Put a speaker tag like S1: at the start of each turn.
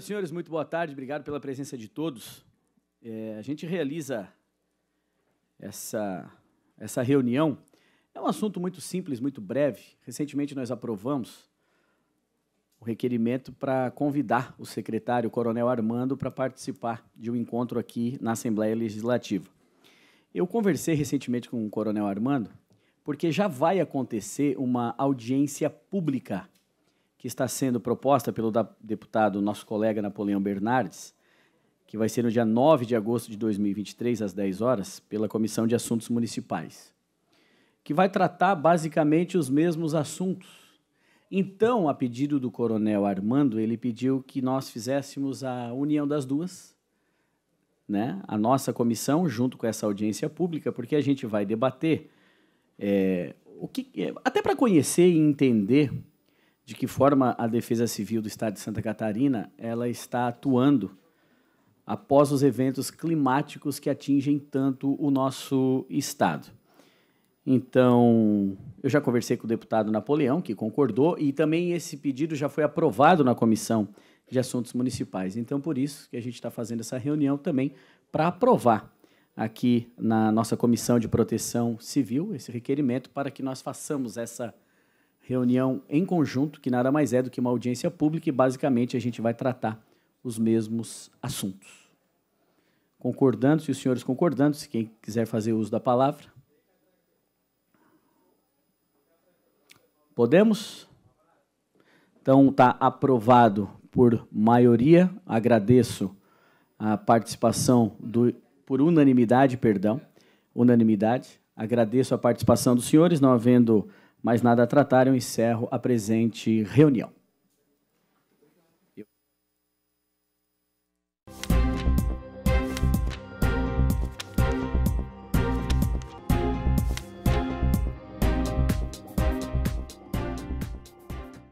S1: Senhores, muito boa tarde, obrigado pela presença de todos. É, a gente realiza essa, essa reunião. É um assunto muito simples, muito breve. Recentemente nós aprovamos o requerimento para convidar o secretário Coronel Armando para participar de um encontro aqui na Assembleia Legislativa. Eu conversei recentemente com o Coronel Armando porque já vai acontecer uma audiência pública que está sendo proposta pelo deputado, nosso colega Napoleão Bernardes, que vai ser no dia 9 de agosto de 2023, às 10 horas, pela Comissão de Assuntos Municipais, que vai tratar basicamente os mesmos assuntos. Então, a pedido do coronel Armando, ele pediu que nós fizéssemos a união das duas, né? a nossa comissão, junto com essa audiência pública, porque a gente vai debater é, o que, eh, até para conhecer e entender de que forma a Defesa Civil do Estado de Santa Catarina ela está atuando após os eventos climáticos que atingem tanto o nosso estado. Então, eu já conversei com o deputado Napoleão, que concordou, e também esse pedido já foi aprovado na Comissão de Assuntos Municipais. Então, por isso que a gente está fazendo essa reunião também para aprovar aqui na nossa Comissão de Proteção Civil esse requerimento para que nós façamos essa reunião em conjunto, que nada mais é do que uma audiência pública e basicamente a gente vai tratar os mesmos assuntos. Concordando, se os senhores concordando, se quem quiser fazer uso da palavra. Podemos? Então está aprovado por maioria. Agradeço a participação do por unanimidade, perdão, unanimidade. Agradeço a participação dos senhores, não havendo mas nada a tratar, eu encerro a presente reunião.